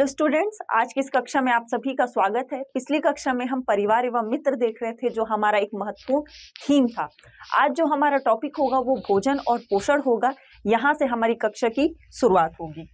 hello students आज की इस कक्षा में आप सभी का स्वागत है पिछली कक्षा में हम परिवार एवं मित्र देख रहे थे जो हमारा एक महत्वपूर्ण थीम था आज जो हमारा टॉपिक होगा वो भोजन और पोषण होगा यहाँ से हमारी कक्षा की शुरुआत होगी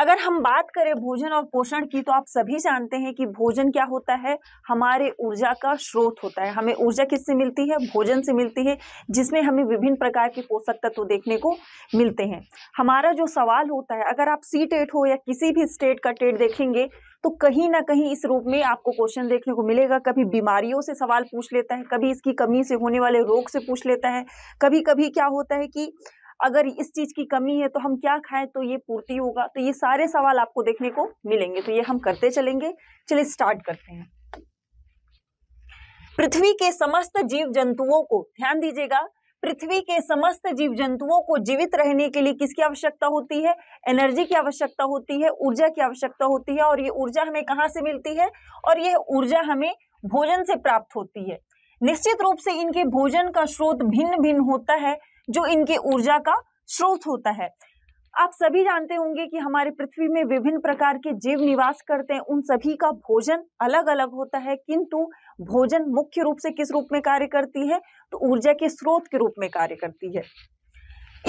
अगर हम बात करें भोजन और पोषण की तो आप सभी जानते हैं कि भोजन क्या होता है हमारे ऊर्जा का स्रोत होता है हमें ऊर्जा किससे मिलती है भोजन से मिलती है जिसमें हमें विभिन्न प्रकार के पोषक तत्व देखने को मिलते हैं हमारा जो सवाल होता है अगर आप सी टेट हो या किसी भी स्टेट का टेट देखेंगे तो कहीं ना कहीं इस रूप में आपको क्वेश्चन देखने को मिलेगा कभी बीमारियों से सवाल पूछ लेता है कभी इसकी कमी से होने वाले रोग से पूछ लेता है कभी कभी क्या होता है कि अगर इस चीज़ की कमी है तो हम क्या खाएं तो ये पूर्ति होगा तो ये सारे सवाल आपको देखने को मिलेंगे तो ये हम करते चलेंगे चलिए स्टार्ट करते हैं पृथ्वी के समस्त जीव जंतुओं को ध्यान दीजिएगा पृथ्वी के समस्त जीव जंतुओं को जीवित रहने के लिए किसकी आवश्यकता होती है एनर्जी की आवश्यकता होती है ऊर्जा की आवश्यकता होती है और ये ऊर्जा हमें कहाँ से मिलती है और यह ऊर्जा हमें भोजन से प्राप्त होती है निश्चित रूप से इनके भोजन का स्रोत भिन्न भिन्न होता है जो इनके ऊर्जा का स्रोत होता है आप सभी जानते होंगे कि हमारे पृथ्वी में विभिन्न प्रकार के जीव निवास करते हैं उन सभी का भोजन अलग अलग होता है किंतु भोजन मुख्य रूप से किस रूप में कार्य करती है तो ऊर्जा के स्रोत के रूप में कार्य करती है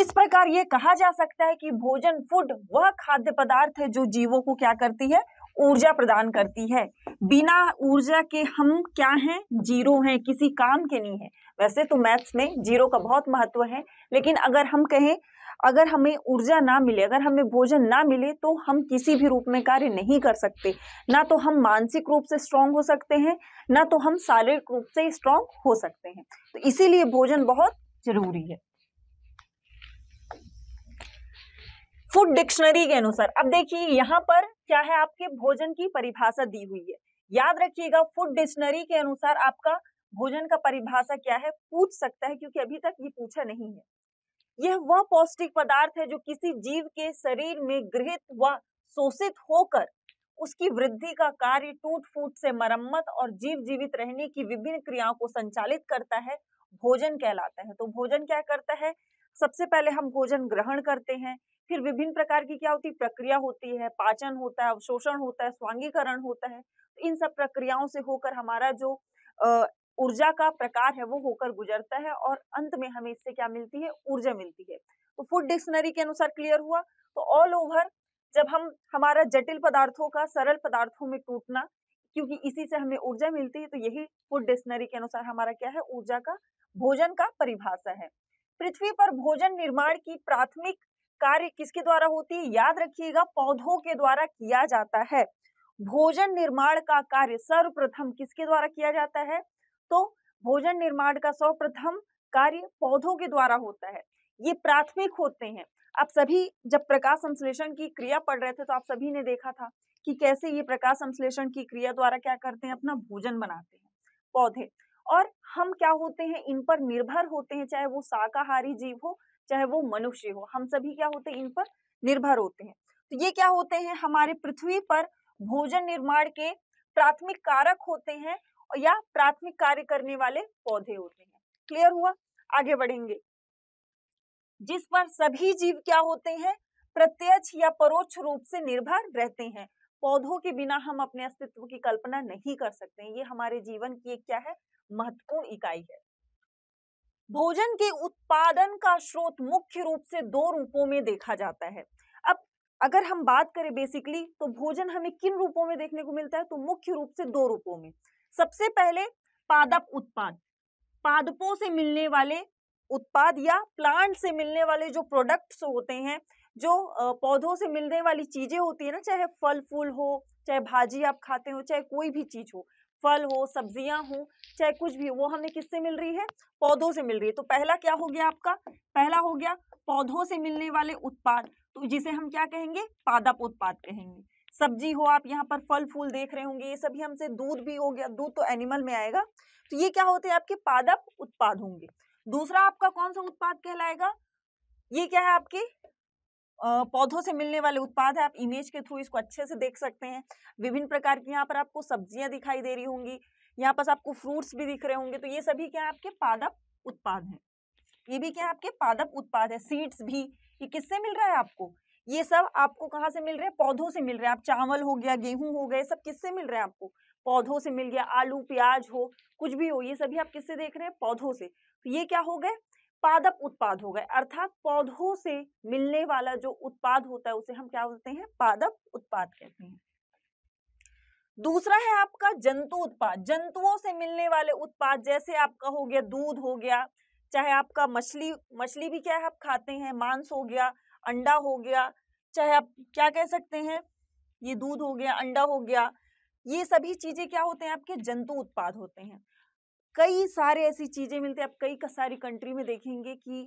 इस प्रकार ये कहा जा सकता है कि भोजन फूड वह खाद्य पदार्थ है जो जीवों को क्या करती है ऊर्जा प्रदान करती है बिना ऊर्जा के हम क्या हैं जीरो हैं किसी काम के नहीं है वैसे तो मैथ्स में जीरो का बहुत महत्व है लेकिन अगर हम कहें अगर हमें ऊर्जा ना मिले अगर हमें भोजन ना मिले तो हम किसी भी रूप में कार्य नहीं कर सकते ना तो हम मानसिक रूप से स्ट्रांग हो सकते हैं ना तो हम शारीरिक रूप से स्ट्रांग हो सकते हैं तो इसीलिए भोजन बहुत जरूरी है फूड डिक्शनरी के अनुसार अब देखिए यहाँ पर क्या है आपके भोजन की परिभाषा दी हुई है याद रखिएगा फूड डिक्शनरी के अनुसार आपका भोजन का परिभाषा क्या है पूछ सकता है क्योंकि अभी तक ये पूछा नहीं है यह वह पौष्टिक पदार्थ है जो किसी जीव के शरीर में गृहित व शोषित होकर उसकी वृद्धि का कार्य टूट फूट से मरम्मत और जीव जीवित रहने की विभिन्न क्रियाओं को संचालित करता है भोजन कहलाता है तो भोजन क्या करता है सबसे पहले हम भोजन ग्रहण करते हैं फिर विभिन्न प्रकार की क्या होती प्रक्रिया होती है पाचन होता है अवशोषण होता है स्वांगीकरण होता है तो इन सब प्रक्रियाओं से होकर हमारा जो ऊर्जा का प्रकार है वो होकर गुजरता है और अंत में हमें इससे क्या मिलती है ऊर्जा मिलती है तो फूड डिक्शनरी के अनुसार क्लियर हुआ तो ऑल ओवर जब हम हमारा जटिल पदार्थों का सरल पदार्थों में टूटना क्योंकि इसी से हमें ऊर्जा मिलती है तो यही फूड डिक्शनरी के अनुसार हमारा क्या है ऊर्जा का भोजन का परिभाषा है पृथ्वी पर भोजन निर्माण की प्राथमिक कार्य किसके द्वारा होती है याद रखिएगा पौधों के द्वारा किया जाता है भोजन निर्माण का कार्य सर्वप्रथम किसके द्वारा किया जाता है तो भोजन निर्माण का सर्वप्रथम कार्य पौधों के द्वारा होता है ये प्राथमिक होते हैं आप सभी जब प्रकाश संश्लेषण की क्रिया पढ़ रहे थे तो आप सभी ने देखा था कि कैसे ये प्रकाश संश्लेषण की क्रिया द्वारा क्या करते हैं अपना भोजन बनाते हैं पौधे और हम क्या होते हैं इन पर निर्भर होते हैं चाहे वो शाकाहारी जीव हो चाहे वो मनुष्य हो हम सभी क्या होते हैं इन पर निर्भर होते हैं तो ये क्या होते हैं हमारे पृथ्वी पर भोजन निर्माण के प्राथमिक कारक होते हैं या प्राथमिक कार्य करने वाले पौधे होते हैं क्लियर हुआ आगे बढ़ेंगे जिस पर सभी जीव क्या होते हैं प्रत्यक्ष या परोक्ष रूप से निर्भर रहते हैं पौधों के बिना हम अपने अस्तित्व की कल्पना नहीं कर सकते ये हमारे जीवन की एक क्या है महत्वपूर्ण इकाई है भोजन के उत्पादन का स्रोत मुख्य रूप से दो रूपों में देखा जाता है अब अगर हम बात करें बेसिकली तो भोजन हमें किन रूपों में देखने को मिलता है तो मुख्य रूप से दो रूपों में सबसे पहले पादप उत्पाद पादपों से मिलने वाले उत्पाद या प्लांट से मिलने वाले जो प्रोडक्ट्स होते हैं जो पौधों से मिलने वाली चीजें होती है ना चाहे फल फूल हो चाहे भाजी आप खाते हो चाहे कोई भी चीज हो फल हो सब्जियां हो चाहे कुछ भी हो वो हमें किससे मिल रही है पौधों से मिल रही है तो पहला क्या हो गया आपका पहला हो गया पौधों से मिलने वाले उत्पाद तो जिसे हम क्या कहेंगे पादप उत्पाद कहेंगे सब्जी हो आप यहाँ पर फल फूल देख रहे होंगे ये सभी हमसे दूध भी हो गया दूध तो एनिमल में आएगा तो ये क्या होते हैं आपके पादप उत्पाद होंगे दूसरा आपका कौन सा उत्पाद कहलाएगा ये क्या है आपके पौधों से मिलने वाले उत्पाद है आप इमेज के थ्रू इसको अच्छे से देख सकते हैं विभिन्न प्रकार की यहाँ पर आपको सब्जियां दिखाई दे रही होंगी यहाँ पर आपको फ्रूट्स भी दिख रहे होंगे तो ये सभी क्या आपके पादप उत्पाद हैं ये भी क्या आपके पादप उत्पाद है सीड्स भी ये किससे मिल रहा है आपको ये सब आपको कहाँ से मिल रहे हैं पौधों से मिल रहे हैं आप चावल हो गया गेहूं हो गए सब किससे मिल रहे हैं आपको पौधों से मिल गया आलू प्याज हो कुछ भी हो ये सभी आप किससे देख रहे हैं पौधों से तो ये क्या हो गए पादप उत्पाद हो गए अर्थात पौधों से मिलने वाला जो उत्पाद होता है उसे हम क्या बोलते हैं पादप उत्पाद कहते हैं दूसरा है आपका जंतु उत्पाद जंतुओं से मिलने वाले उत्पाद जैसे आपका हो गया दूध हो गया चाहे आपका मछली मछली भी क्या है आप खाते हैं मांस हो गया अंडा हो गया चाहे आप क्या कह सकते हैं ये दूध हो गया अंडा हो गया ये सभी चीजें क्या होते हैं आपके जंतु उत्पाद होते हैं कई सारे ऐसी चीज़ें मिलती है आप कई सारी कंट्री में देखेंगे कि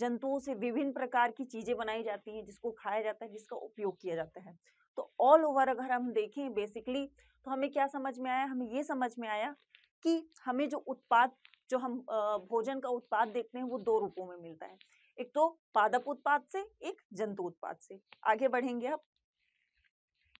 जंतुओं से विभिन्न प्रकार की चीज़ें बनाई जाती हैं जिसको खाया जाता है जिसका उपयोग किया जाता है तो ऑल ओवर अगर हम देखें बेसिकली तो हमें क्या समझ में आया हमें ये समझ में आया कि हमें जो उत्पाद जो हम भोजन का उत्पाद देखते हैं वो दो रूपों में मिलता है एक तो पादप उत्पाद से एक जंतु उत्पाद से आगे बढ़ेंगे आप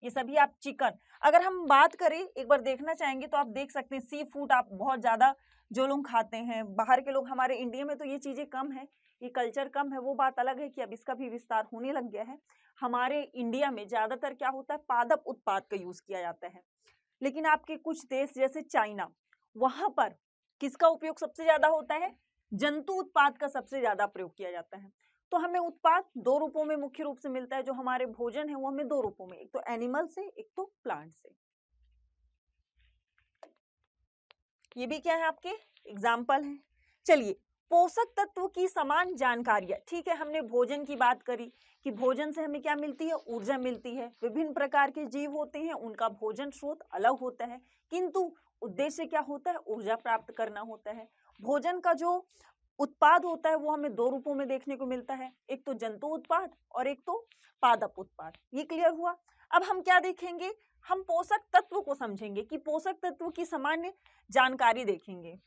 ये सभी आप चिकन अगर हम बात करें एक बार देखना चाहेंगे तो आप देख सकते हैं सी फूड आप बहुत ज़्यादा जो लोग खाते हैं बाहर के लोग हमारे इंडिया में तो ये चीज़ें कम है ये कल्चर कम है वो बात अलग है कि अब इसका भी विस्तार होने लग गया है हमारे इंडिया में ज़्यादातर क्या होता है पादप उत्पाद का यूज़ किया जाता है लेकिन आपके कुछ देश जैसे चाइना वहाँ पर किसका उपयोग सबसे ज़्यादा होता है जंतु उत्पाद का सबसे ज़्यादा प्रयोग किया जाता है तो हमें उत्पाद दो रूपों में मुख्य रूप से मिलता है जो हमारे भोजन है वो हमें दो रूपों में एक तो एनिमल से एक तो प्लांट से ये भी क्या है आपके एग्जाम्पल है चलिए पोषक तत्व की समान जानकारियां ठीक है हमने भोजन की बात करी कि भोजन से हमें क्या मिलती है ऊर्जा मिलती है विभिन्न प्रकार के जीव होते हैं उनका भोजन स्रोत अलग होता है किंतु उद्देश्य क्या होता है ऊर्जा प्राप्त करना होता है भोजन का जो उत्पाद होता है वो हमें दो रूपों में देखने को मिलता है एक तो जंतु उत्पाद और एक तो पादप उत्पाद ये क्लियर हुआ अब हम क्या देखेंगे हम पोषक तत्व को समझेंगे कि पोषक तत्व की सामान्य जानकारी देखेंगे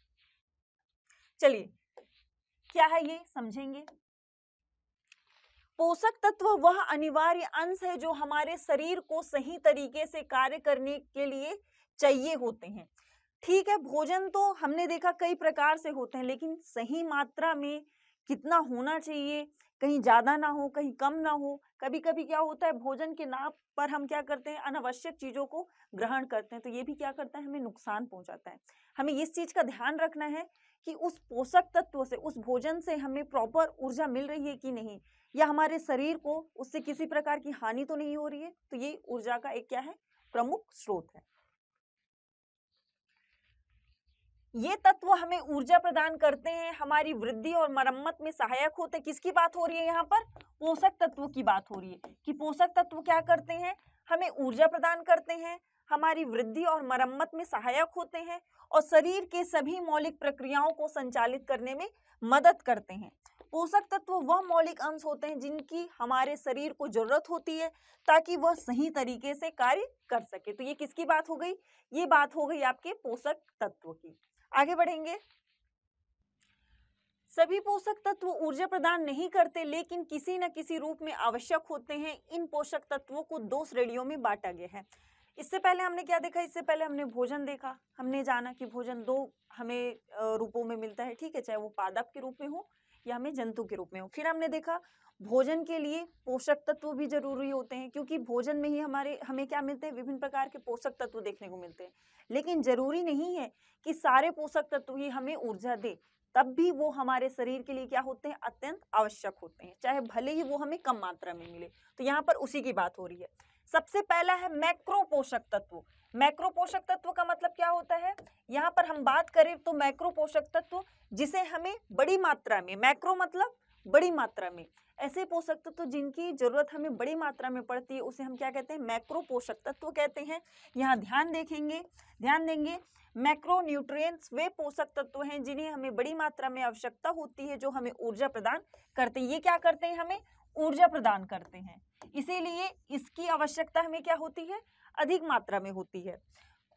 चलिए क्या है ये समझेंगे पोषक तत्व वह अनिवार्य अंश है जो हमारे शरीर को सही तरीके से कार्य करने के लिए चाहिए होते हैं ठीक है भोजन तो हमने देखा कई प्रकार से होते हैं लेकिन सही मात्रा में कितना होना चाहिए कहीं ज़्यादा ना हो कहीं कम ना हो कभी कभी क्या होता है भोजन के नाप पर हम क्या करते हैं अनावश्यक चीज़ों को ग्रहण करते हैं तो ये भी क्या करता है हमें नुकसान पहुंचाता है हमें इस चीज़ का ध्यान रखना है कि उस पोषक तत्व से उस भोजन से हमें प्रॉपर ऊर्जा मिल रही है कि नहीं या हमारे शरीर को उससे किसी प्रकार की हानि तो नहीं हो रही है तो ये ऊर्जा का एक क्या है प्रमुख स्रोत है ये तत्व हमें ऊर्जा प्रदान करते हैं हमारी वृद्धि और मरम्मत में सहायक होते हैं किसकी बात हो रही है यहाँ पर पोषक तत्व की बात हो रही है कि पोषक तत्व क्या करते हैं हमें ऊर्जा प्रदान करते हैं हमारी वृद्धि और मरम्मत में सहायक होते हैं और शरीर के सभी मौलिक प्रक्रियाओं को संचालित करने में मदद करते हैं पोषक तत्व वह मौलिक अंश होते हैं जिनकी हमारे शरीर को जरूरत होती है ताकि वह सही तरीके से कार्य कर सके तो ये किसकी बात हो गई ये बात हो गई आपके पोषक तत्व की आगे बढ़ेंगे सभी पोषक तत्व ऊर्जा प्रदान नहीं करते लेकिन किसी न किसी रूप में आवश्यक होते हैं इन पोषक तत्वों को दो श्रेणियों में बांटा गया है इससे पहले हमने क्या देखा इससे पहले हमने भोजन देखा हमने जाना कि भोजन दो हमें रूपों में मिलता है ठीक है चाहे वो पादप के रूप में हो या हमें जंतु के रूप में हो फिर हमने देखा भोजन के लिए पोषक तत्व भी जरूरी होते हैं क्योंकि भोजन में ही हमारे हमें क्या मिलते हैं विभिन्न प्रकार के पोषक तत्व देखने को मिलते हैं लेकिन जरूरी नहीं है कि सारे पोषक तत्व ही हमें ऊर्जा दे तब भी वो हमारे शरीर के लिए क्या होते हैं अत्यंत आवश्यक होते हैं चाहे भले ही वो हमें कम मात्रा में मिले तो यहाँ पर उसी की बात हो रही है सबसे पहला है मैक्रो पोषक तत्व मैक्रो पोषक तत्व का मतलब क्या होता है यहाँ पर हम बात करें तो मैक्रो पोषक तत्व जिसे हमें बड़ी मात्रा में मैक्रो मतलब बड़ी मात्रा में ऐसे पोषक तत्व जिनकी जरूरत हमें बड़ी मात्रा में पड़ती है उसे हम क्या कहते हैं मैक्रो पोषक तत्व कहते हैं यहाँ ध्यान देखेंगे ध्यान देंगे मैक्रो न्यूट्रिएंट्स वे पोषक तत्व हैं जिन्हें हमें बड़ी मात्रा में आवश्यकता होती है जो हमें ऊर्जा प्रदान करते हैं ये क्या करते हैं हमें ऊर्जा प्रदान करते हैं इसीलिए इसकी आवश्यकता हमें क्या होती है अधिक मात्रा में होती है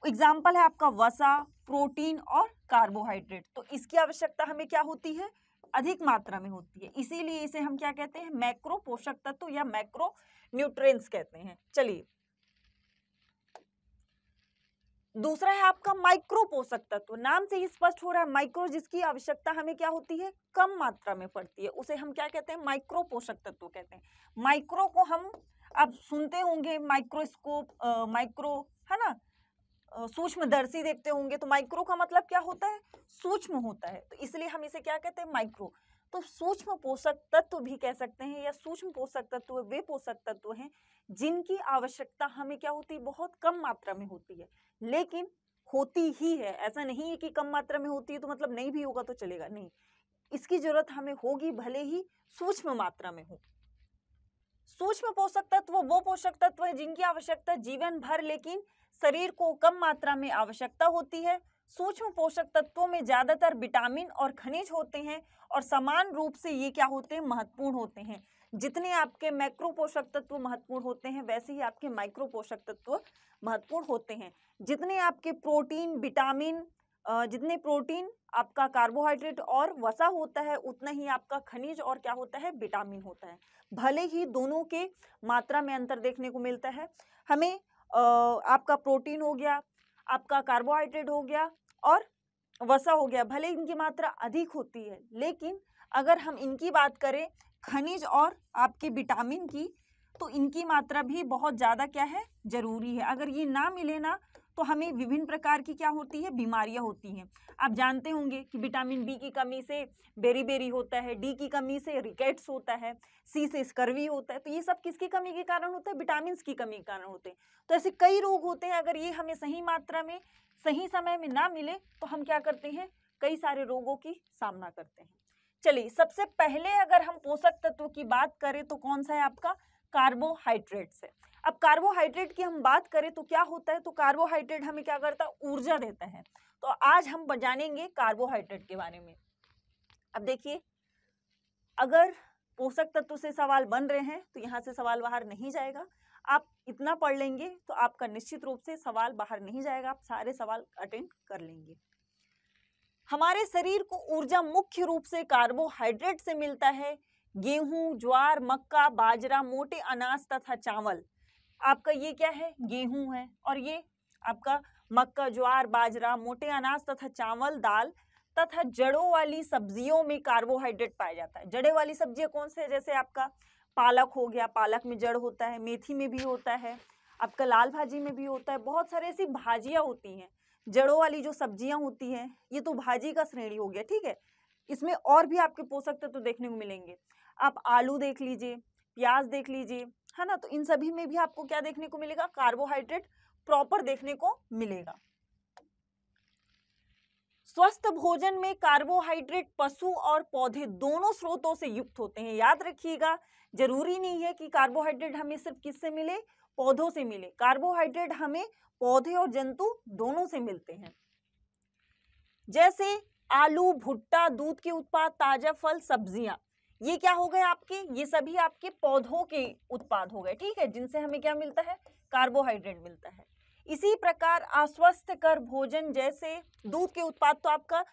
एग्जाम्पल है आपका वसा प्रोटीन और कार्बोहाइड्रेट तो इसकी आवश्यकता हमें क्या होती है अधिक मात्रा में होती है इसीलिए इसे हम क्या कहते हैं मैक्रो पोषक तत्व या मैक्रो न्यूट्रिएंट्स कहते हैं चलिए दूसरा है आपका माइक्रो पोषक तत्व नाम से ही स्पष्ट हो रहा है माइक्रो जिसकी आवश्यकता हमें क्या होती है कम मात्रा में पड़ती है उसे हम क्या कहते हैं माइक्रो पोषक तत्व कहते हैं माइक्रो को हम आप सुनते होंगे माइक्रोस्कोप माइक्रो है ना सूक्ष्मदर्शी देखते होंगे तो माइक्रो का मतलब क्या होता है सूक्ष्म होता है तो इसलिए हम इसे क्या कहते हैं माइक्रो तो सूक्ष्म पोषक तत्व भी कह सकते हैं या सूक्ष्म पोषक तत्व वे पोषक तत्व हैं जिनकी आवश्यकता हमें क्या होती है बहुत कम मात्रा में होती है लेकिन होती ही है ऐसा नहीं है कि कम मात्रा में होती है तो मतलब नहीं भी होगा तो चलेगा नहीं इसकी जरूरत हमें होगी भले ही सूक्ष्म मात्रा में हो सूक्ष्म पोषक तत्व वो पोषक तत्व है जिनकी आवश्यकता जीवन भर लेकिन शरीर को कम मात्रा में आवश्यकता होती है सूक्ष्म पोषक तत्वों में ज़्यादातर विटामिन और खनिज होते हैं और समान रूप से ये क्या होते हैं महत्वपूर्ण होते हैं जितने आपके मैक्रो पोषक तत्व महत्वपूर्ण होते हैं वैसे ही आपके माइक्रो पोषक तत्व महत्वपूर्ण होते हैं जितने आपके प्रोटीन विटामिन जितने प्रोटीन आपका कार्बोहाइड्रेट और वसा होता है उतना ही आपका खनिज और क्या होता है विटामिन होता है भले ही दोनों के मात्रा में अंतर देखने को मिलता है हमें आपका प्रोटीन हो गया आपका कार्बोहाइड्रेट हो गया और वसा हो गया भले इनकी मात्रा अधिक होती है लेकिन अगर हम इनकी बात करें खनिज और आपके विटामिन की तो इनकी मात्रा भी बहुत ज़्यादा क्या है ज़रूरी है अगर ये ना मिले ना तो हमें विभिन्न प्रकार की क्या होती है बीमारियां होती हैं आप जानते होंगे कि विटामिन बी की कमी से बेरी बेरी होता है डी की कमी से रिकेट्स होता है सी से स्कर्वी होता है तो ये सब किसकी कमी के कारण होता है विटामिन की कमी के कारण होते हैं तो ऐसे कई रोग होते हैं अगर ये हमें सही मात्रा में सही समय में ना मिले तो हम क्या करते हैं कई सारे रोगों की सामना करते हैं चलिए सबसे पहले अगर हम पोषक तत्व की बात करें तो कौन सा है आपका कार्बोहाइड्रेट्स है अब कार्बोहाइड्रेट की हम बात करें तो क्या होता है तो कार्बोहाइड्रेट हमें क्या करता है ऊर्जा देता है तो आज हम जानेंगे कार्बोहाइड्रेट के बारे में अब देखिए अगर पोषक तत्व से सवाल बन रहे हैं तो यहाँ से सवाल बाहर नहीं जाएगा आप इतना पढ़ लेंगे तो आपका निश्चित रूप से सवाल बाहर नहीं जाएगा आप सारे सवाल अटेंड कर लेंगे हमारे शरीर को ऊर्जा मुख्य रूप से कार्बोहाइड्रेट से मिलता है गेहूं ज्वार मक्का बाजरा मोटे अनाज तथा चावल आपका ये क्या है गेहूं है और ये आपका मक्का ज्वार बाजरा मोटे अनाज तथा चावल दाल तथा जड़ों वाली सब्जियों में कार्बोहाइड्रेट पाया जाता है जड़े वाली सब्जियां कौन से जैसे आपका पालक हो गया पालक में जड़ होता है मेथी में भी होता है आपका लाल भाजी में भी होता है बहुत सारी ऐसी भाजियाँ होती हैं जड़ों वाली जो सब्जियाँ होती हैं ये तो भाजी का श्रेणी हो गया ठीक है इसमें और भी आपके पोषक तत्व तो देखने को मिलेंगे आप आलू देख लीजिए प्याज देख लीजिए है ना तो इन सभी में भी आपको क्या देखने को मिलेगा कार्बोहाइड्रेट प्रॉपर देखने को मिलेगा स्वस्थ भोजन में कार्बोहाइड्रेट पशु और पौधे दोनों स्रोतों से युक्त होते हैं याद रखिएगा जरूरी नहीं है कि कार्बोहाइड्रेट हमें सिर्फ किससे मिले पौधों से मिले कार्बोहाइड्रेट हमें पौधे और जंतु दोनों से मिलते हैं जैसे आलू भुट्टा दूध के उत्पाद ताजा फल सब्जियां ये क्या हो गए आपके ये सभी आपके पौधों के उत्पाद हो गए ठीक है जिनसे हमें क्या मिलता है कार्बोहाइड्रेट मिलता है इसी प्रकार अस्वस्थ कर भोजन जैसे दूध के उत्पाद तो आपका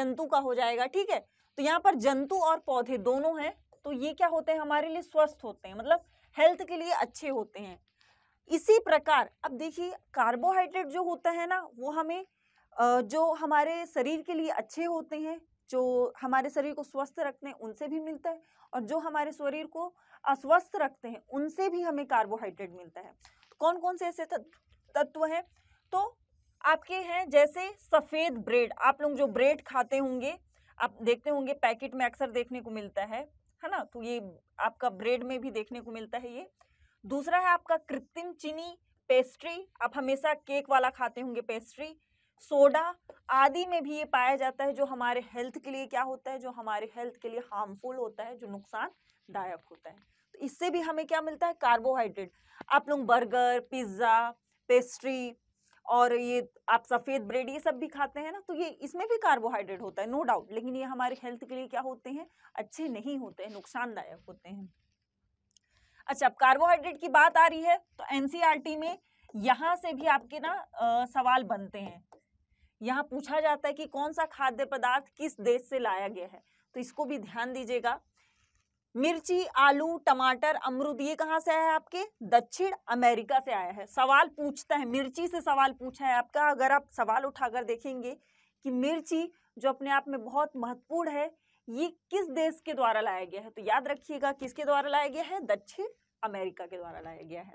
जंतु का हो जाएगा ठीक है तो यहाँ पर जंतु और पौधे दोनों हैं तो ये क्या होते हैं हमारे लिए स्वस्थ होते हैं मतलब हेल्थ के लिए अच्छे होते हैं इसी प्रकार अब देखिए कार्बोहाइड्रेट जो होता है ना वो हमें जो हमारे शरीर के लिए अच्छे होते हैं जो हमारे शरीर को स्वस्थ रखते हैं उनसे भी मिलता है और जो हमारे शरीर को अस्वस्थ रखते हैं उनसे भी हमें कार्बोहाइड्रेट मिलता है तो कौन कौन से ऐसे तत्व हैं तो आपके हैं जैसे सफ़ेद ब्रेड आप लोग जो ब्रेड खाते होंगे आप देखते होंगे पैकेट में अक्सर देखने को मिलता है है ना तो ये आपका ब्रेड में भी देखने को मिलता है ये दूसरा है आपका कृत्रिम चीनी पेस्ट्री आप हमेशा केक वाला खाते होंगे पेस्ट्री सोडा आदि में भी ये पाया जाता है जो हमारे हेल्थ के लिए क्या होता है जो हमारे हेल्थ के लिए हार्मफुल होता है जो नुकसानदायक होता है तो इससे भी हमें क्या मिलता है कार्बोहाइड्रेट आप लोग बर्गर पिज्ज़ा पेस्ट्री और ये आप सफ़ेद ब्रेड ये सब भी खाते हैं ना तो ये इसमें भी कार्बोहाइड्रेट होता है नो डाउट लेकिन ये हमारे हेल्थ के लिए क्या होते हैं अच्छे नहीं होते हैं नुकसानदायक होते हैं अच्छा अब कार्बोहाइड्रेट की बात आ रही है तो एनसीईआरटी में यहाँ से भी आपके ना आ, सवाल बनते हैं यहाँ पूछा जाता है कि कौन सा खाद्य पदार्थ किस देश से लाया गया है तो इसको भी ध्यान दीजिएगा मिर्ची आलू टमाटर अमरूद ये कहाँ से आया है आपके दक्षिण अमेरिका से आया है सवाल पूछता है मिर्ची से सवाल पूछा है आपका अगर आप सवाल उठाकर देखेंगे कि मिर्ची जो अपने आप में बहुत महत्वपूर्ण है ये किस देश के द्वारा लाया गया है तो याद रखिएगा किसके द्वारा लाया गया है दक्षिण अमेरिका के द्वारा लाया गया है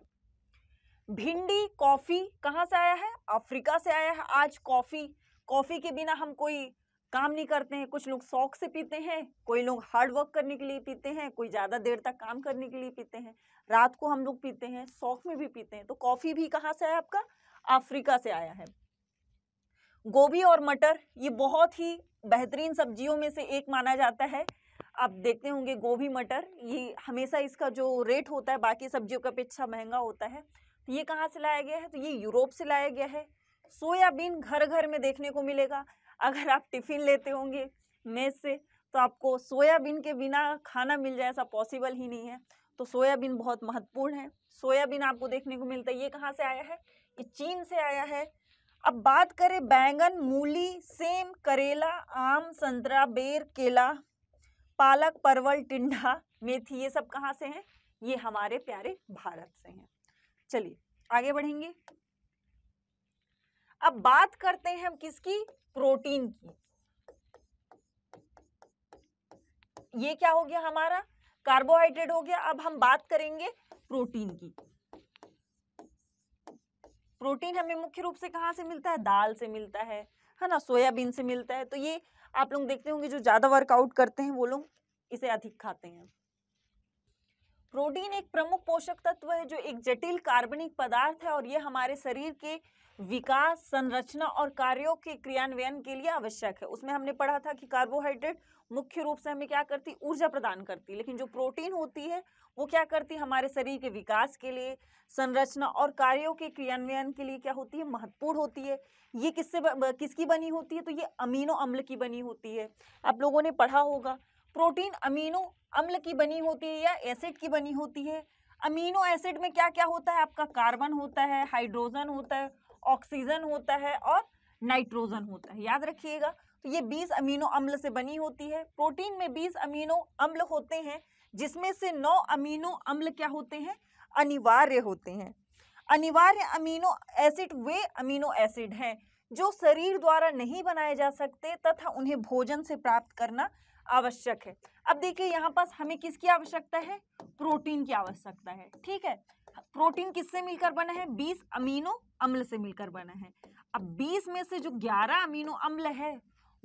भिंडी कॉफी कहाँ से आया है अफ्रीका से आया है आज कॉफी कॉफ़ी के बिना हम कोई काम नहीं करते हैं कुछ लोग शौक से पीते हैं कोई लोग हार्ड वर्क करने के लिए पीते हैं कोई ज़्यादा देर तक काम करने के लिए पीते हैं रात को हम लोग पीते हैं शौक में भी पीते हैं तो कॉफ़ी भी कहाँ से आया आपका अफ्रीका से आया है गोभी और मटर ये बहुत ही बेहतरीन सब्जियों में से एक माना जाता है आप देखते होंगे गोभी मटर ये हमेशा इसका जो रेट होता है बाकी सब्जियों का अपेक्षा महंगा होता है तो ये कहाँ से लाया गया है तो ये यूरोप से लाया गया है सोयाबीन घर घर में देखने को मिलेगा अगर आप टिफिन लेते होंगे मेज से तो आपको सोयाबीन के बिना खाना मिल जाए ऐसा पॉसिबल ही नहीं है तो सोयाबीन बहुत महत्वपूर्ण है सोयाबीन आपको देखने को मिलता है ये कहाँ से आया है ये चीन से आया है अब बात करें बैंगन मूली सेम करेला आम संतरा बेर केला पालक परवल टिंडा मेथी ये सब कहाँ से हैं ये हमारे प्यारे भारत से हैं चलिए आगे बढ़ेंगे अब बात करते हैं हम किसकी प्रोटीन की ये क्या हो गया हमारा कार्बोहाइड्रेट हो गया अब हम बात करेंगे प्रोटीन की प्रोटीन हमें मुख्य रूप से कहाँ से मिलता है दाल से मिलता है है ना सोयाबीन से मिलता है तो ये आप लोग देखते होंगे जो ज़्यादा वर्कआउट करते हैं वो लोग इसे अधिक खाते हैं प्रोटीन एक प्रमुख पोषक तत्व है जो एक जटिल कार्बनिक पदार्थ है और ये हमारे शरीर के विकास संरचना और कार्यों के क्रियान्वयन के लिए आवश्यक है उसमें हमने पढ़ा था कि कार्बोहाइड्रेट मुख्य रूप से हमें क्या करती ऊर्जा प्रदान करती लेकिन जो प्रोटीन होती है वो क्या करती हमारे शरीर के विकास के लिए संरचना और कार्यों के क्रियान्वयन के लिए क्या होती है महत्वपूर्ण होती है ये किससे किसकी बनी होती है तो ये अमीनो अम्ल की बनी होती है आप लोगों ने पढ़ा होगा प्रोटीन अमीनो अम्ल की बनी होती है या एसिड की बनी होती है अमीनो एसिड में क्या क्या होता है आपका कार्बन होता है हाइड्रोजन होता है ऑक्सीजन होता है और नाइट्रोजन होता है याद रखिएगा तो ये 20 अमीनो अम्ल से बनी होती है प्रोटीन में 20 अमीनो अम्ल होते हैं जिसमें से 9 अमीनो अम्ल क्या होते हैं अनिवार्य होते हैं अनिवार्य अमीनो एसिड वे अमीनो एसिड हैं जो शरीर द्वारा नहीं बनाए जा सकते तथा उन्हें भोजन से प्राप्त करना आवश्यक है अब देखिए यहाँ पास हमें किसकी आवश्यकता है प्रोटीन की आवश्यकता है ठीक है प्रोटीन किससे मिलकर बना है 20 अमीनो अम्ल से मिलकर बना है अब 20 में से जो 11 अमीनो अम्ल है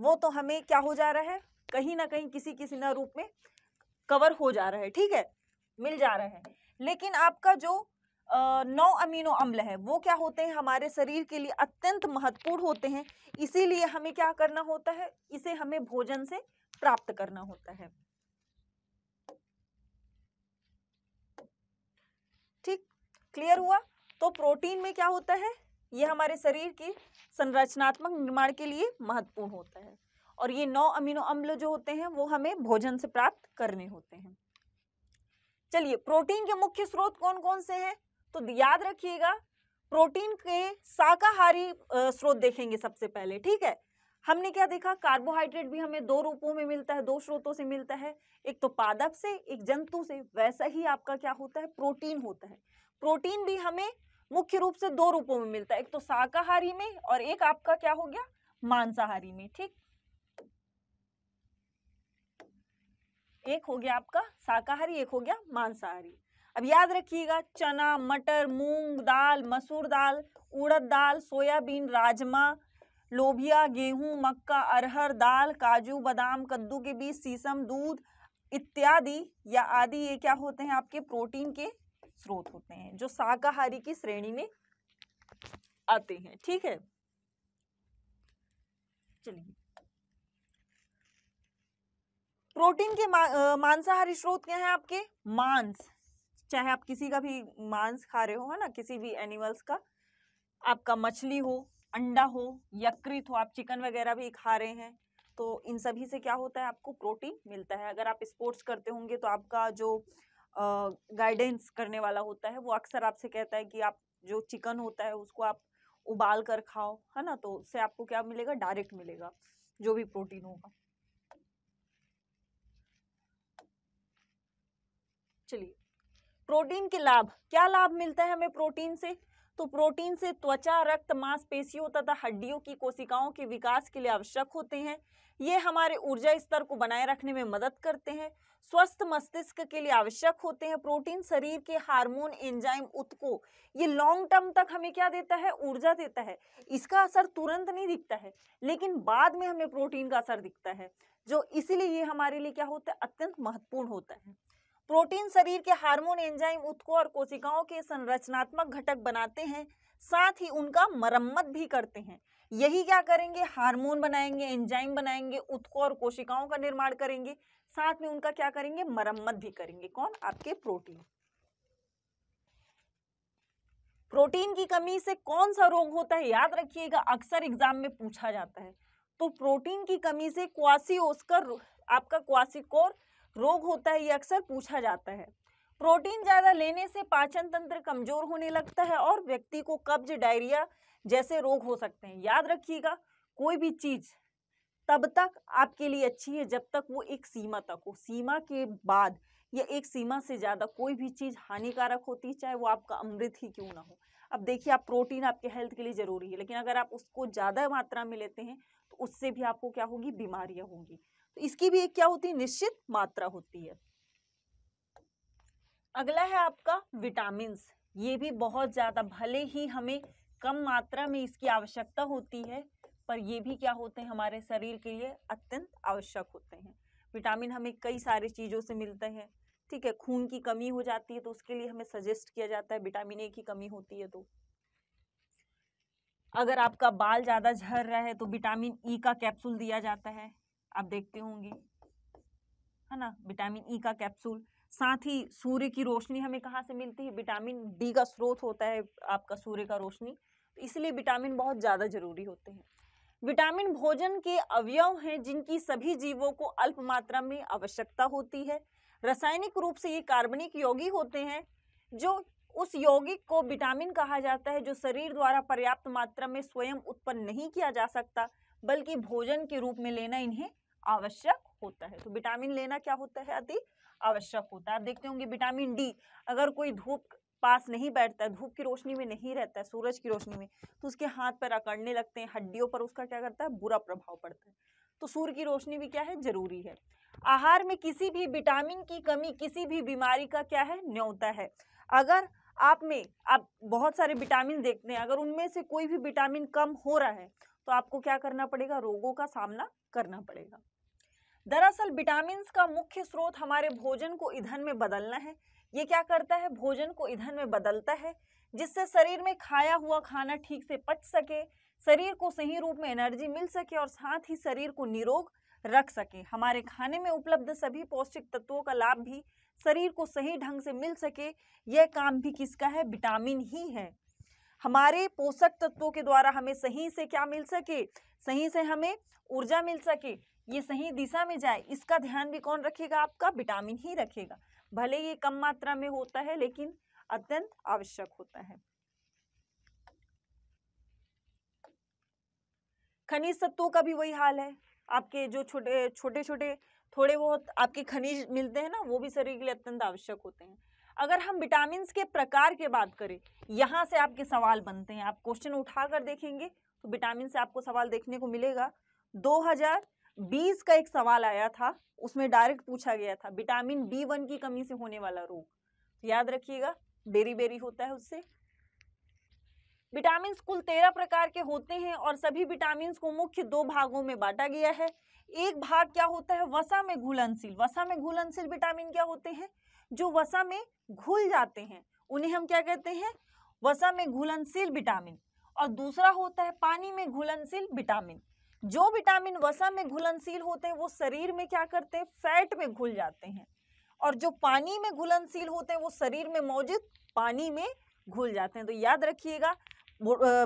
वो तो हमें क्या हो जा रहा है कहीं ना कहीं किसी किसी ना रूप में कवर हो जा रहा है ठीक है मिल जा रहा है लेकिन आपका जो नौ अमीनो अम्ल है वो क्या होते हैं हमारे शरीर के लिए अत्यंत महत्वपूर्ण होते हैं इसीलिए हमें क्या करना होता है इसे हमें भोजन से प्राप्त करना होता है क्लियर हुआ तो प्रोटीन में क्या होता है ये हमारे शरीर की संरचनात्मक निर्माण के लिए महत्वपूर्ण होता है और ये नौ अमीनो अम्ल जो होते हैं वो हमें भोजन से प्राप्त करने होते हैं चलिए प्रोटीन के मुख्य स्रोत कौन कौन से हैं तो याद रखिएगा प्रोटीन के शाकाहारी स्रोत देखेंगे सबसे पहले ठीक है हमने क्या देखा कार्बोहाइड्रेट भी हमें दो रूपों में मिलता है दो स्रोतों से मिलता है एक तो पादप से एक जंतु से वैसा ही आपका क्या होता है प्रोटीन होता है प्रोटीन भी हमें मुख्य रूप से दो रूपों में मिलता है एक तो शाकाहारी में और एक आपका क्या हो गया मांसाहारी में ठीक एक हो गया आपका शाकाहारी एक हो गया मांसाहारी अब याद रखिएगा चना मटर मूंग दाल मसूर दाल उड़द दाल सोयाबीन राजमा लोभिया गेहूं मक्का अरहर दाल काजू बादाम कद्दू के बीज सीसम दूध इत्यादि या आदि ये क्या होते हैं आपके प्रोटीन के स्रोत होते हैं जो शाकाहारी की श्रेणी में आते हैं ठीक है चलिए प्रोटीन के मा, मांसाहारी स्रोत क्या है आपके मांस चाहे आप किसी का भी मांस खा रहे हो है ना किसी भी एनिमल्स का आपका मछली हो अंडा हो यकृत हो आप चिकन वगैरह भी खा रहे हैं तो इन सभी से क्या होता है आपको प्रोटीन मिलता है अगर आप स्पोर्ट्स करते होंगे तो आपका जो गाइडेंस करने वाला होता है वो अक्सर आपसे कहता है कि आप जो चिकन होता है उसको आप उबाल कर खाओ है ना तो उससे आपको क्या मिलेगा डायरेक्ट मिलेगा जो भी प्रोटीन होगा चलिए प्रोटीन के लाभ क्या लाभ मिलता है हमें प्रोटीन से तो प्रोटीन से त्वचा रक्त मांसपेशियों तथा हड्डियों की कोशिकाओं के विकास के लिए आवश्यक होते हैं ये हमारे ऊर्जा स्तर को बनाए रखने में मदद करते हैं स्वस्थ मस्तिष्क के लिए आवश्यक होते हैं प्रोटीन शरीर के हार्मोन एंजाइम उत्को ये लॉन्ग टर्म तक हमें क्या देता है ऊर्जा देता है इसका असर तुरंत नहीं दिखता है लेकिन बाद में हमें प्रोटीन का असर दिखता है जो इसीलिए ये हमारे लिए क्या होता है अत्यंत महत्वपूर्ण होता है प्रोटीन शरीर के हार्मोन एंजाइम उत्को और कोशिकाओं के संरचनात्मक घटक बनाते हैं साथ ही उनका मरम्मत भी करते हैं यही क्या करेंगे हार्मोन बनाएंगे एंजाइम बनाएंगे उत्को और कोशिकाओं का निर्माण करेंगे साथ में उनका क्या करेंगे मरम्मत भी करेंगे कौन आपके प्रोटीन प्रोटीन की कमी से कौन सा रोग होता है याद रखिएगा अक्सर एग्जाम में पूछा जाता है तो प्रोटीन की कमी से क्वासी ओस्कर आपका क्वासिकोर रोग होता है ये अक्सर पूछा जाता है प्रोटीन ज़्यादा लेने से पाचन तंत्र कमज़ोर होने लगता है और व्यक्ति को कब्ज डायरिया जैसे रोग हो सकते हैं याद रखिएगा कोई भी चीज़ तब तक आपके लिए अच्छी है जब तक वो एक सीमा तक हो सीमा के बाद या एक सीमा से ज़्यादा कोई भी चीज़ हानिकारक होती है चाहे वो आपका अमृत ही क्यों ना हो अब देखिए आप प्रोटीन आपके हेल्थ के लिए ज़रूरी है लेकिन अगर आप उसको ज़्यादा मात्रा में लेते हैं तो उससे भी आपको क्या होगी बीमारियां होंगी तो इसकी भी एक क्या होती है निश्चित मात्रा होती है अगला है आपका विटामिन ये भी बहुत ज़्यादा भले ही हमें कम मात्रा में इसकी आवश्यकता होती है पर ये भी क्या होते हैं हमारे शरीर के लिए अत्यंत आवश्यक होते हैं विटामिन हमें कई सारे चीज़ों से मिलते हैं ठीक है खून की कमी हो जाती है तो उसके लिए हमें सजेस्ट किया जाता है विटामिन ए की कमी होती है तो अगर आपका बाल ज़्यादा झर रहा है तो विटामिन ई e का कैप्सूल दिया जाता है आप देखते होंगे है ना विटामिन ई e का कैप्सूल साथ ही सूर्य की रोशनी हमें कहाँ से मिलती है विटामिन डी का स्रोत होता है आपका सूर्य का रोशनी तो इसलिए विटामिन बहुत ज़्यादा जरूरी होते हैं विटामिन भोजन के अवयव हैं जिनकी सभी जीवों को अल्प मात्रा में आवश्यकता होती है रासायनिक रूप से ये कार्बनिक यौगिक होते हैं जो उस यौगिक को विटामिन कहा जाता है जो शरीर द्वारा पर्याप्त मात्रा में स्वयं उत्पन्न नहीं किया जा सकता बल्कि भोजन के रूप में लेना इन्हें आवश्यक होता है तो विटामिन लेना क्या होता है अति आवश्यक होता है आप देखते होंगे विटामिन डी अगर कोई धूप पास नहीं बैठता धूप की रोशनी में नहीं रहता है सूरज की रोशनी में तो उसके हाथ पर अकड़ने लगते हैं हड्डियों पर उसका क्या करता है बुरा प्रभाव पड़ता है तो सूर्य की रोशनी भी क्या है जरूरी है आहार में किसी भी विटामिन की कमी किसी भी बीमारी का क्या है न्योता है अगर आप में आप बहुत सारे विटामिन देखते हैं अगर उनमें से कोई भी विटामिन कम हो रहा है तो आपको क्या करना पड़ेगा रोगों का सामना करना पड़ेगा दरअसल विटामिन का मुख्य स्रोत हमारे भोजन को ईंधन में बदलना है ये क्या करता है भोजन को ईंधन में बदलता है जिससे शरीर में खाया हुआ खाना ठीक से पच सके शरीर को सही रूप में एनर्जी मिल सके और साथ ही शरीर को निरोग रख सके हमारे खाने में उपलब्ध सभी पौष्टिक तत्वों का लाभ भी शरीर को सही ढंग से मिल सके यह काम भी किसका है विटामिन ही है हमारे पोषक तत्वों के द्वारा हमें सही से क्या मिल सके सही से हमें ऊर्जा मिल सके ये सही दिशा में जाए इसका ध्यान भी कौन रखेगा आपका विटामिन ही रखेगा भले ये कम मात्रा में होता है लेकिन अत्यंत आवश्यक होता है खनिज तत्वों का भी वही हाल है आपके जो छोटे छोटे छोटे थोड़े बहुत आपके खनिज मिलते हैं ना वो भी शरीर के लिए अत्यंत आवश्यक होते हैं अगर हम विटामिन के प्रकार के बात करें यहाँ से आपके सवाल बनते हैं आप क्वेश्चन उठा कर देखेंगे तो विटामिन से आपको सवाल देखने को मिलेगा दो हजार बीज का एक सवाल आया था उसमें डायरेक्ट पूछा गया था विटामिन बी वन की कमी से होने वाला रोग तो याद रखिएगा बेरी बेरी होता है उससे विटामिन कुल तेरह प्रकार के होते हैं और सभी विटामिन को मुख्य दो भागों में बांटा गया है एक भाग क्या होता है वसा में घुलनशील वसा में घुलनशील विटामिन क्या होते हैं जो वसा में घुल जाते हैं उन्हें हम क्या कहते हैं वसा में घुलनशील विटामिन और दूसरा होता है पानी में घुलनशील विटामिन जो विटामिन वसा में घुलनशील होते हैं वो शरीर में क्या करते हैं फैट में घुल जाते हैं और जो पानी में घुलनशील होते हैं वो शरीर में मौजूद पानी में घुल जाते हैं तो याद रखिएगा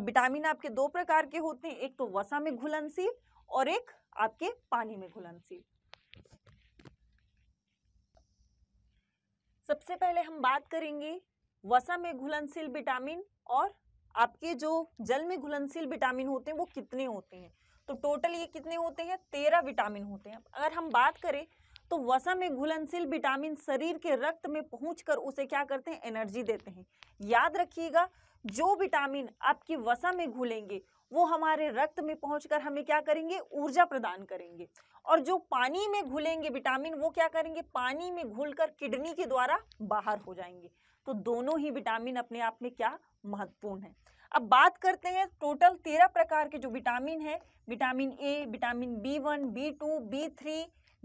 विटामिन आपके दो प्रकार के होते हैं एक तो वसा में घुलनशील और एक आपके पानी में घुलनशील सबसे पहले हम बात करेंगे वसा में घुलनशील विटामिन और आपके जो जल में घुलनशील विटामिन होते हैं वो कितने होते हैं तो टोटल ये कितने होते हैं तेरह विटामिन होते हैं अगर हम बात करें तो वसा में घुलनशील विटामिन शरीर के रक्त में पहुंचकर उसे क्या करते हैं एनर्जी देते हैं याद रखिएगा जो विटामिन आपकी वसा में घुलेंगे वो हमारे रक्त में पहुंचकर हमें क्या करेंगे ऊर्जा प्रदान करेंगे और जो पानी में घुलेंगे विटामिन वो क्या करेंगे पानी में घुलकर किडनी के द्वारा बाहर हो जाएंगे तो दोनों ही विटामिन अपने आप में क्या महत्वपूर्ण है अब बात करते हैं टोटल तेरह प्रकार के जो विटामिन है vitamin A vitamin B one B two B three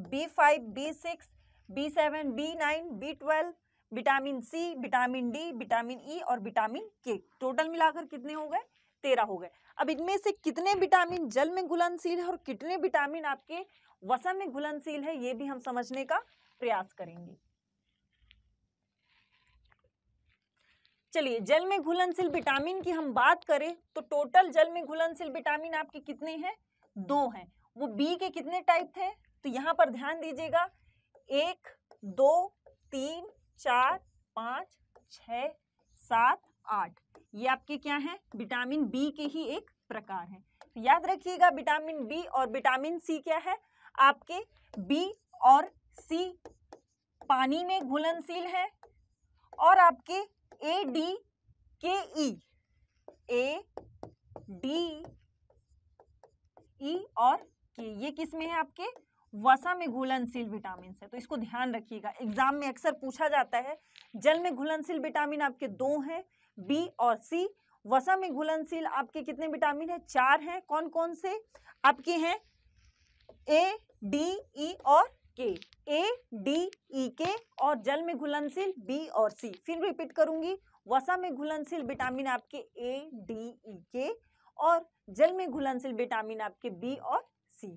B five B six B seven B nine B twelve vitamin C vitamin D vitamin E e और विटामिन के टोटल मिलाकर कितने हो गए तेरह हो गए अब इनमें से कितने विटामिन जल में घुलनशील है और कितने विटामिन आपके वसा में घुलनशील है ये भी हम समझने का प्रयास करेंगे चलिए जल में घुलनशील विटामिन की हम बात करें तो टोटल जल में घुलनशील विटामिन आपके कितने हैं दो हैं वो बी के कितने टाइप थे तो यहाँ पर ध्यान दीजिएगा एक दो तीन चार पाँच छ सात आठ ये आपके क्या हैं विटामिन बी के ही एक प्रकार हैं तो याद रखिएगा विटामिन बी और विटामिन सी क्या है आपके बी और सी पानी में घुलनशील है और आपके ए डी के ई ए डी ई और के ये किस में है आपके वसा में घुलनशील विटामिन है तो इसको ध्यान रखिएगा एग्जाम में अक्सर पूछा जाता है जल में घुलनशील विटामिन आपके दो हैं बी और सी वसा में घुलनशील आपके कितने विटामिन है चार हैं कौन कौन से आपके हैं ए डी ई और के ए डी ई के और जल में घुलनशील बी और सी फिर रिपीट करूंगी वसा में घुलनशील विटामिन आपके ए डी ई के और जल में घुलनशील विटामिन आपके बी और सी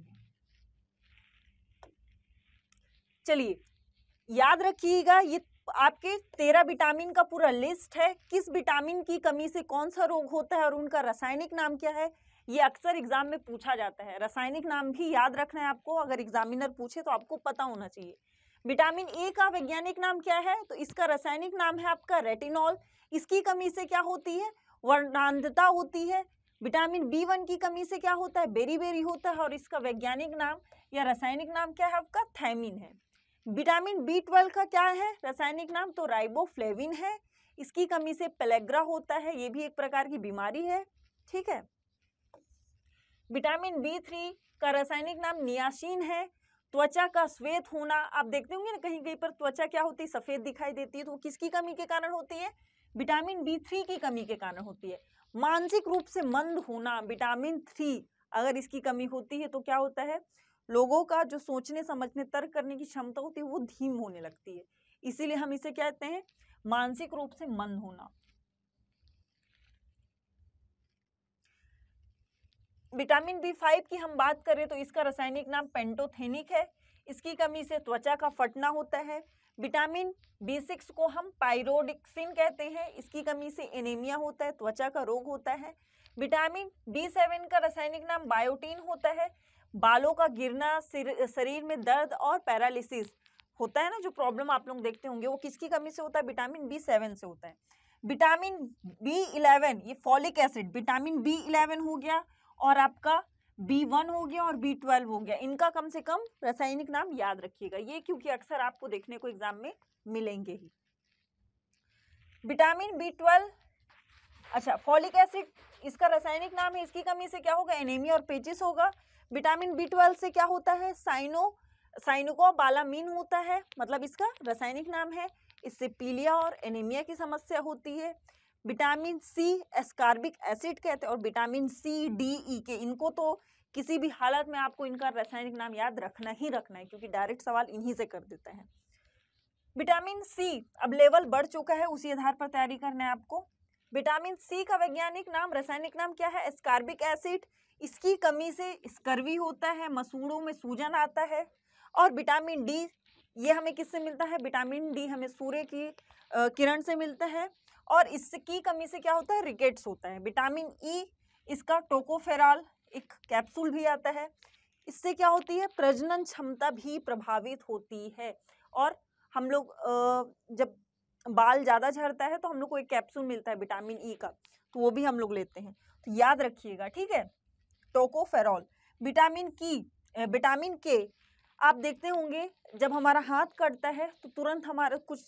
चलिए याद रखिएगा ये आपके तेरह विटामिन का पूरा लिस्ट है किस विटामिन की कमी से कौन सा रोग होता है और उनका रासायनिक नाम क्या है ये अक्सर एग्जाम में पूछा जाता है रासायनिक नाम भी याद रखना है आपको अगर एग्जामिनर पूछे तो आपको पता होना चाहिए विटामिन ए का वैज्ञानिक नाम क्या है तो इसका रासायनिक नाम है आपका रेटिनॉल इसकी कमी से क्या होती है वर्णांधता होती है विटामिन बी वन की कमी से क्या होता है बेरी बेरी होता है और इसका वैज्ञानिक नाम या रासायनिक नाम क्या है आपका थैमिन है विटामिन बी ट्वेल्व का क्या है रासायनिक नाम तो राइबोफ्लेविन है इसकी कमी से पेलेग्रा होता है ये भी एक प्रकार की बीमारी है ठीक है विटामिन बी थ्री का रासायनिक नाम नियासिन है त्वचा का श्वेत होना आप देखते होंगे ना कहीं कहीं पर त्वचा क्या होती है सफ़ेद दिखाई देती है तो वो किसकी कमी के कारण होती है विटामिन बी थ्री की कमी के कारण होती है मानसिक रूप से मंद होना विटामिन थ्री अगर इसकी कमी होती है तो क्या होता है लोगों का जो सोचने समझने तर्क करने की क्षमता होती है वो धीम होने लगती है इसीलिए हम इसे कहते हैं मानसिक रूप से मंद होना विटामिन बी फाइव की हम बात करें तो इसका रासायनिक नाम पेंटोथेनिक है इसकी कमी से त्वचा का फटना होता है विटामिन बी सिक्स को हम पायरोडिक्सिन कहते हैं इसकी कमी से एनीमिया होता है त्वचा का रोग होता है विटामिन बी सेवन का रासायनिक नाम बायोटीन होता है बालों का गिरना शरीर में दर्द और पैरालिसिस होता है ना जो प्रॉब्लम आप लोग देखते होंगे वो किसकी कमी से होता है विटामिन बी सेवन से होता है विटामिन बी इलेवन ये folic acid vitamin B eleven हो गया और आपका बी वन हो गया और बी ट्वेल्व हो गया इनका कम से कम रासायनिक नाम याद रखिएगा ये क्योंकि अक्सर आपको देखने को एग्जाम में मिलेंगे ही विटामिन B12 अच्छा फॉलिक एसिड इसका रासायनिक नाम है इसकी कमी से क्या होगा एनेमिया और पेचिस होगा विटामिन बी ट्वेल्व से क्या होता है साइनो साइनोको बालामीन होता है मतलब इसका रासायनिक नाम है इससे पीलिया और एनेमिया की समस्या होती है विटामिन सी एस्कार्बिक एसिड कहते हैं और विटामिन सी डी ई के इनको तो किसी भी हालत में आपको इनका रासायनिक नाम याद रखना ही रखना है क्योंकि डायरेक्ट सवाल इन्हीं से कर देते हैं विटामिन सी अब लेवल बढ़ चुका है उसी आधार पर तैयारी करना है आपको विटामिन सी का वैज्ञानिक नाम रासायनिक नाम क्या है एस्कार्बिक एसिड इसकी कमी से स्कर्वी होता है मसूड़ों में सूजन आता है और विटामिन डी ये हमें किससे मिलता है विटामिन डी हमें सूर्य की किरण से मिलता है और इसकी कमी से क्या होता है रिकेट्स होता है विटामिन ई e, इसका टोकोफेराल एक कैप्सूल भी आता है इससे क्या होती है प्रजनन क्षमता भी प्रभावित होती है और हम लोग जब बाल ज़्यादा झड़ता है तो हम लोग को एक कैप्सूल मिलता है विटामिन ई e का तो वो भी हम लोग लेते हैं तो याद रखिएगा ठीक है टोकोफेरॉल विटामिन की विटामिन के आप देखते होंगे जब हमारा हाथ कटता है तो तुरंत हमारा कुछ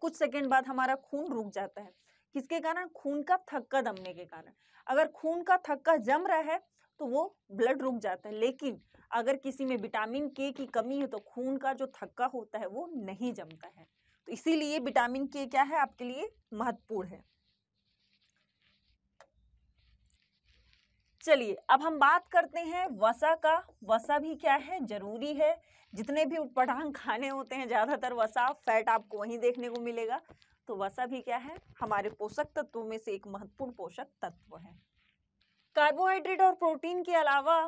कुछ सेकेंड बाद हमारा खून रुक जाता है किसके कारण खून का थक्का दमने के कारण अगर खून का थक्का जम रहा है तो वो ब्लड रुक जाता है लेकिन अगर किसी में विटामिन के की कमी है तो खून का जो थक्का होता है वो नहीं जमता है तो इसीलिए विटामिन के क्या है आपके लिए महत्वपूर्ण है चलिए अब हम बात करते हैं वसा का वसा भी क्या है जरूरी है जितने भी पटांग खाने होते हैं ज़्यादातर वसा फैट आपको वहीं देखने को मिलेगा तो वसा भी क्या है हमारे पोषक तत्वों में से एक महत्वपूर्ण पोषक तत्व है कार्बोहाइड्रेट और प्रोटीन के अलावा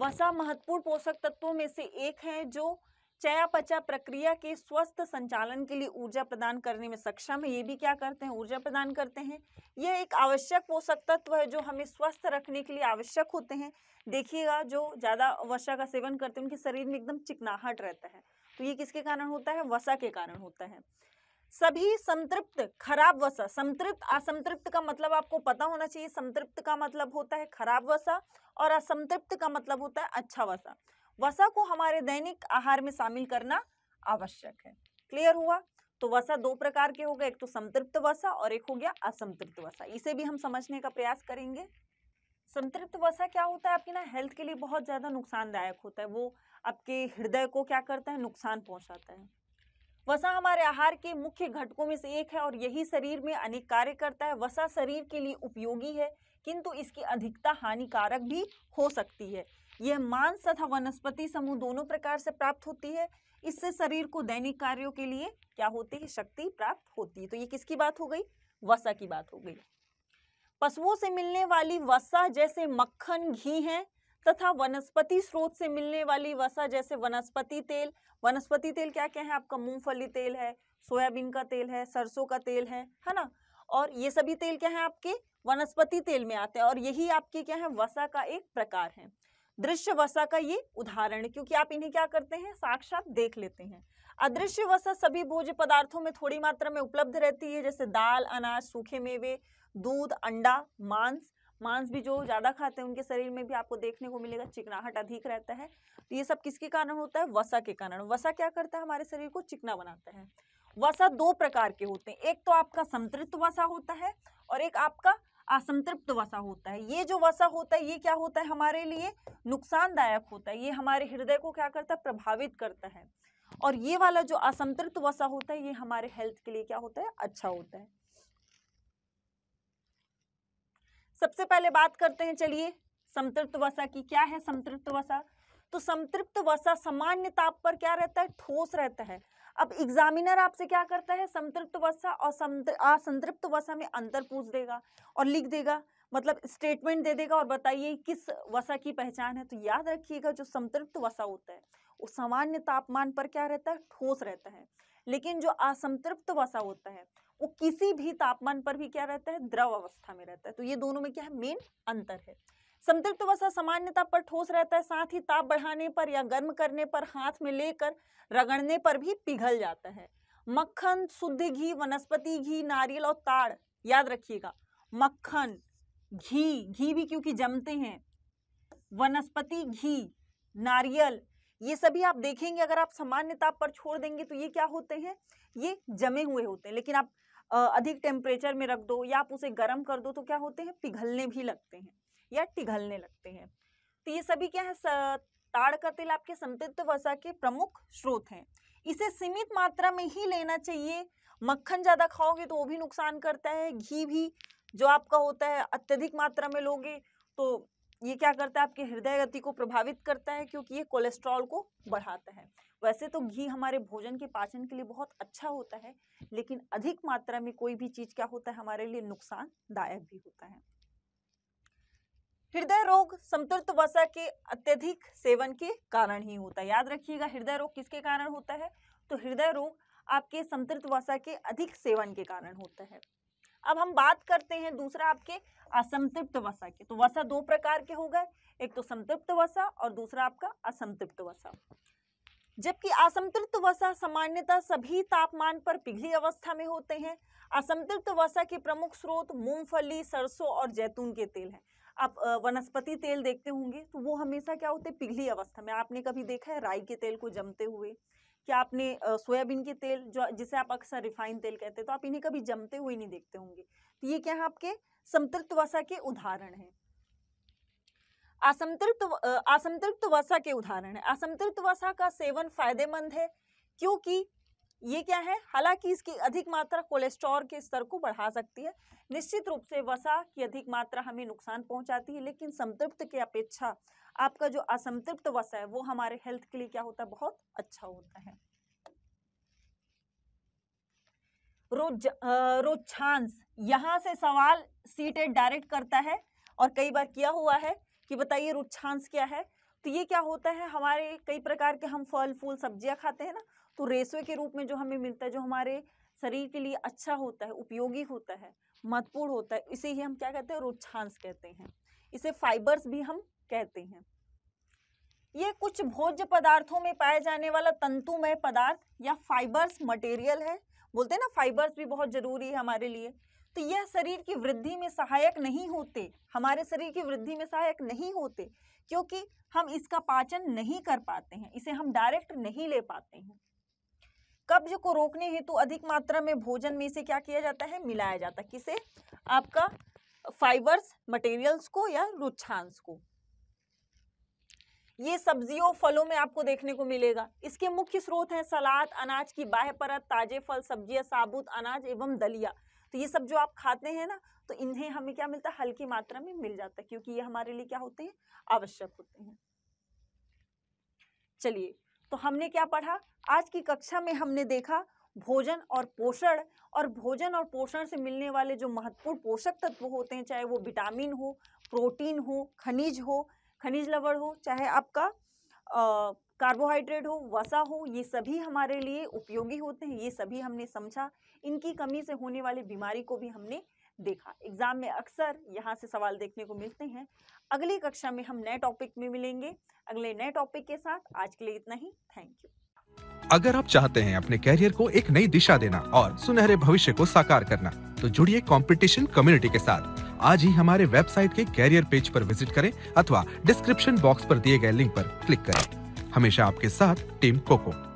वसा महत्वपूर्ण पोषक तत्वों में से एक है जो चयापचा प्रक्रिया के स्वस्थ संचालन के लिए ऊर्जा प्रदान करने में सक्षम है ये भी क्या करते हैं ऊर्जा प्रदान करते हैं यह एक आवश्यक पोषक तत्व है जो हमें स्वस्थ रखने के लिए आवश्यक होते हैं देखिएगा जो ज़्यादा वसा का सेवन करते हैं उनके शरीर में एकदम चिकनाहट रहता है तो ये किसके कारण होता है वसा के कारण होता है सभी संतृप्त खराब वसा संतृप्त असंतृप्त का मतलब आपको पता होना चाहिए संतृप्त का मतलब होता है खराब वसा और असंतृप्त का मतलब होता है अच्छा वसा वसा को हमारे दैनिक आहार में शामिल करना आवश्यक है क्लियर हुआ तो वसा दो प्रकार के हो गए एक तो संतृप्त वसा और एक हो गया असंतृप्त वसा इसे भी हम समझने का प्रयास करेंगे संतृप्त वसा क्या होता है आपकी ना हेल्थ के लिए बहुत ज़्यादा नुकसानदायक होता है वो आपके हृदय को क्या करता है नुकसान पहुंचाता है वसा हमारे आहार के मुख्य घटकों में से एक है और यही शरीर में अनेक कार्य करता है वसा शरीर के लिए उपयोगी है किंतु इसकी अधिकता हानिकारक भी हो सकती है यह मांस तथा वनस्पति समूह दोनों प्रकार से प्राप्त होती है इससे शरीर को दैनिक कार्यों के लिए क्या होती है शक्ति प्राप्त होती है तो ये किसकी बात हो गई वसा की बात हो गई पशुओं से मिलने वाली वसा जैसे मक्खन घी है तथा वनस्पति स्रोत से मिलने वाली वसा जैसे वनस्पति तेल वनस्पति तेल क्या क्या है आपका मूंगफली तेल है सोयाबीन का तेल है सरसों का तेल है है ना और ये सभी तेल क्या है आपके वनस्पति तेल में आते हैं और यही आपके क्या है वसा का एक प्रकार है दृश्य वसा का ये उदाहरण है क्योंकि आप इन्हें क्या करते हैं साक्षात देख लेते हैं अदृश्य वसा सभी भोज्य पदार्थों में थोड़ी मात्रा में उपलब्ध रहती है जैसे दाल अनाज सूखे मेवे दूध अंडा मांस मांस भी जो ज़्यादा खाते हैं उनके शरीर में भी आपको देखने को मिलेगा चिकनाहट अधिक रहता है तो ये सब किसके कारण होता है वसा के कारण वसा क्या करता है हमारे शरीर को चिकना बनाता है वसा दो प्रकार के होते हैं एक तो आपका संतृप्त वसा होता है और एक आपका असंतृप्त वसा होता है ये जो वसा होता है ये क्या होता है हमारे लिए नुकसानदायक होता है ये हमारे हृदय को क्या करता है प्रभावित करता है और ये वाला जो असंतृप्त वसा होता है ये हमारे हेल्थ के लिए क्या होता है अच्छा होता है सबसे पहले बात करते हैं चलिए संतृप्त वसा की क्या है संतृप्त वसा तो संतृप्त वसा सामान्य ताप पर क्या रहता है ठोस रहता है अब एग्जामिनर आपसे क्या करता है संतृप्त वसा और असंतृप्त वसा में अंतर पूछ देगा और लिख देगा मतलब स्टेटमेंट दे देगा और बताइए किस वसा की पहचान है तो याद रखिएगा जो संतृप्त वसा होता है वो सामान्य तापमान पर क्या रहता है ठोस रहता है लेकिन जो असंतृप्त वसा होता है वो किसी भी तापमान पर भी क्या रहता है द्रव अवस्था में रहता है तो ये दोनों में क्या है मेन अंतर है संतृप्त वसा सामान्यता पर ठोस रहता है साथ ही ताप बढ़ाने पर या गर्म करने पर हाथ में लेकर रगड़ने पर भी पिघल जाता है मक्खन शुद्ध घी वनस्पति घी नारियल और ताड़ याद रखिएगा मक्खन घी घी भी क्योंकि जमते हैं वनस्पति घी नारियल ये सभी आप देखेंगे अगर आप सामान्य ताप पर छोड़ देंगे तो ये क्या होते हैं ये जमे हुए होते हैं लेकिन आप अधिक टेम्परेचर में रख दो या आप उसे गर्म कर दो तो क्या होते हैं पिघलने भी लगते हैं या टिघलने लगते हैं तो ये सभी क्या है ताड़ का तेल आपके संतृप्त वसा के प्रमुख स्रोत हैं इसे सीमित मात्रा में ही लेना चाहिए मक्खन ज़्यादा खाओगे तो वो भी नुकसान करता है घी भी जो आपका होता है अत्यधिक मात्रा में लोगे तो ये क्या करता है आपके हृदय गति को प्रभावित करता है क्योंकि ये कोलेस्ट्रॉल को बढ़ाता है वैसे तो घी हमारे भोजन के पाचन के लिए बहुत अच्छा होता है लेकिन अधिक मात्रा में कोई भी चीज़ क्या होता है हमारे लिए नुकसानदायक भी होता है हृदय रोग संतुलित वसा के अत्यधिक सेवन के कारण ही होता है याद रखिएगा हृदय रोग किसके कारण होता है तो हृदय रोग आपके संतुलित वसा के अधिक सेवन के कारण होता है अब हम बात करते हैं दूसरा आपके असंतृप्त वसा के तो वसा दो प्रकार के हो गए एक तो संतृप्त वसा और दूसरा आपका असंतृप्त वसा जबकि असंतृप्त वसा सामान्यतः सभी तापमान पर पिघली अवस्था में होते हैं असंतृप्त वसा के प्रमुख स्रोत मूंगफली सरसों और जैतून के तेल हैं आप वनस्पति तेल देखते होंगे तो वो हमेशा क्या होते हैं पिघली अवस्था में आपने कभी देखा है राई के तेल को जमते हुए क्या आपने सोयाबीन के तेल जो जिसे आप अक्सर रिफाइन तेल कहते हैं तो आप इन्हें कभी जमते हुए नहीं देखते होंगे तो ये क्या है आपके संतृप्त वसा के उदाहरण है असंतृप्त असंतृप्त वसा के उदाहरण है असंतृप्त वसा का सेवन फायदेमंद है क्योंकि ये क्या है हालांकि इसकी अधिक मात्रा कोलेस्ट्रॉल के स्तर को बढ़ा सकती है निश्चित रूप से वसा की अधिक मात्रा हमें नुकसान पहुंचाती है लेकिन संतृप्त की अपेक्षा आपका जो असंतृप्त वसा है वो हमारे हेल्थ के लिए क्या होता है बहुत अच्छा होता है रोज रोजांस यहाँ से सवाल सीटेड डायरेक्ट करता है और कई बार किया हुआ है कि बताइए रुझांस क्या है तो ये क्या होता है हमारे कई प्रकार के हम फल फूल सब्जियां खाते हैं ना तो रेशे के रूप में जो हमें मिलता है जो हमारे शरीर के लिए अच्छा होता है उपयोगी होता है महत्वपूर्ण होता है इसे ही हम क्या कहते हैं रोच्छांस कहते हैं इसे फाइबर्स भी हम कहते हैं ये कुछ भोज्य पदार्थों में पाया जाने वाला तंतुमय पदार्थ या फाइबर्स मटेरियल है बोलते हैं ना फाइबर्स भी बहुत जरूरी है हमारे लिए तो यह शरीर की वृद्धि में सहायक नहीं होते हमारे शरीर की वृद्धि में सहायक नहीं होते क्योंकि हम इसका पाचन नहीं कर पाते हैं इसे हम डायरेक्ट नहीं ले पाते हैं कब्ज को रोकने हेतु अधिक मात्रा में भोजन में से क्या किया जाता है मिलाया जाता है किसे आपका फाइबर्स मटेरियल्स को या रुच्छांश को ये सब्जियों फलों में आपको देखने को मिलेगा इसके मुख्य स्रोत हैं सलाद अनाज की बाह्य परत ताजे फल सब्जियां साबुत अनाज एवं दलिया तो ये सब जो आप खाते हैं ना तो इन्हें हमें क्या मिलता है हल्की मात्रा में मिल जाता है क्योंकि ये हमारे लिए क्या होते हैं आवश्यक होते हैं चलिए तो हमने क्या पढ़ा आज की कक्षा में हमने देखा भोजन और पोषण और भोजन और पोषण से मिलने वाले जो महत्वपूर्ण पोषक तत्व होते हैं चाहे वो विटामिन हो प्रोटीन हो खनिज हो खनिज लवण हो चाहे आपका कार्बोहाइड्रेट हो वसा हो ये सभी हमारे लिए उपयोगी होते हैं ये सभी हमने समझा इनकी कमी से होने वाली बीमारी को भी हमने देखा एग्जाम में अक्सर यहाँ से सवाल देखने को मिलते हैं अगली कक्षा में हम नए टॉपिक में मिलेंगे अगले नए टॉपिक के साथ आज के लिए इतना ही थैंक यू अगर आप चाहते हैं अपने कैरियर को एक नई दिशा देना और सुनहरे भविष्य को साकार करना तो जुड़िए कंपटीशन कम्युनिटी के साथ आज ही हमारे वेबसाइट के कैरियर पेज पर विजिट करें अथवा डिस्क्रिप्शन बॉक्स पर दिए गए लिंक पर क्लिक करें हमेशा आपके साथ टीम कोको